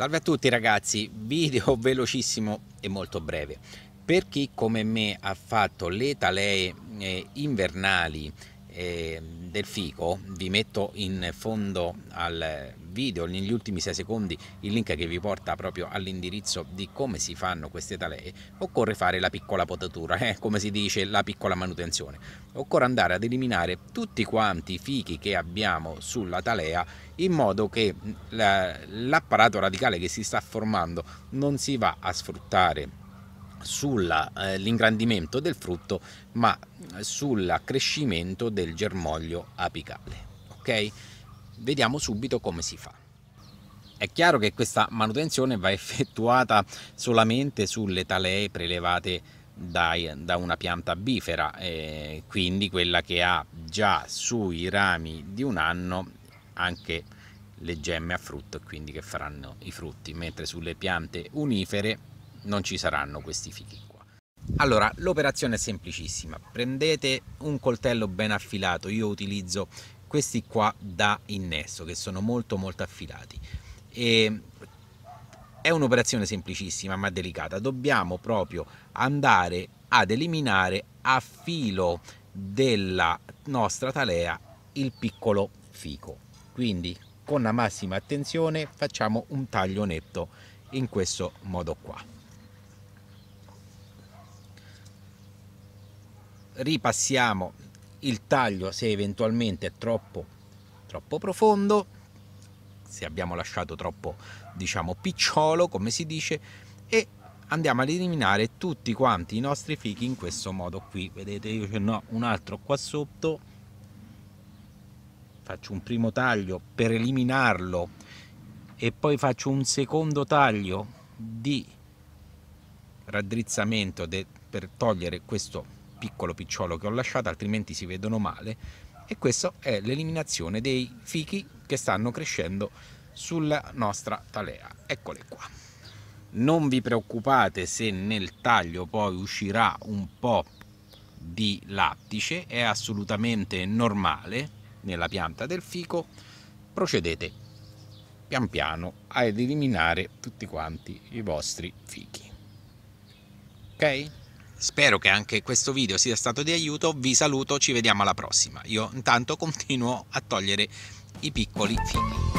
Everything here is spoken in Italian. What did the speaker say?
Salve a tutti ragazzi, video velocissimo e molto breve. Per chi come me ha fatto le talee eh, invernali eh, del fico, vi metto in fondo al video, negli ultimi 6 secondi, il link che vi porta proprio all'indirizzo di come si fanno queste talee, occorre fare la piccola potatura, eh, come si dice la piccola manutenzione. Occorre andare ad eliminare tutti quanti i fichi che abbiamo sulla talea in modo che l'apparato radicale che si sta formando non si va a sfruttare sull'ingrandimento eh, del frutto ma eh, sull'accrescimento del germoglio apicale. Ok? Vediamo subito come si fa. È chiaro che questa manutenzione va effettuata solamente sulle talee prelevate dai, da una pianta bifera, eh, quindi quella che ha già sui rami di un anno anche le gemme a frutto, quindi che faranno i frutti, mentre sulle piante unifere non ci saranno questi fichi qua. Allora, l'operazione è semplicissima. Prendete un coltello ben affilato, io utilizzo questi qua da innesto, che sono molto molto affilati. E è un'operazione semplicissima ma delicata, dobbiamo proprio andare ad eliminare a filo della nostra talea il piccolo fico. Quindi con la massima attenzione facciamo un taglio netto in questo modo qua. ripassiamo il taglio se eventualmente è troppo, troppo profondo, se abbiamo lasciato troppo diciamo picciolo come si dice e andiamo ad eliminare tutti quanti i nostri fichi in questo modo qui vedete io ce n'ho un altro qua sotto faccio un primo taglio per eliminarlo e poi faccio un secondo taglio di raddrizzamento per togliere questo piccolo picciolo che ho lasciato, altrimenti si vedono male. E questa è l'eliminazione dei fichi che stanno crescendo sulla nostra talea. Eccole qua. Non vi preoccupate se nel taglio poi uscirà un po' di lattice, è assolutamente normale nella pianta del fico. Procedete pian piano ad eliminare tutti quanti i vostri fichi. Ok? Spero che anche questo video sia stato di aiuto, vi saluto, ci vediamo alla prossima. Io intanto continuo a togliere i piccoli fili.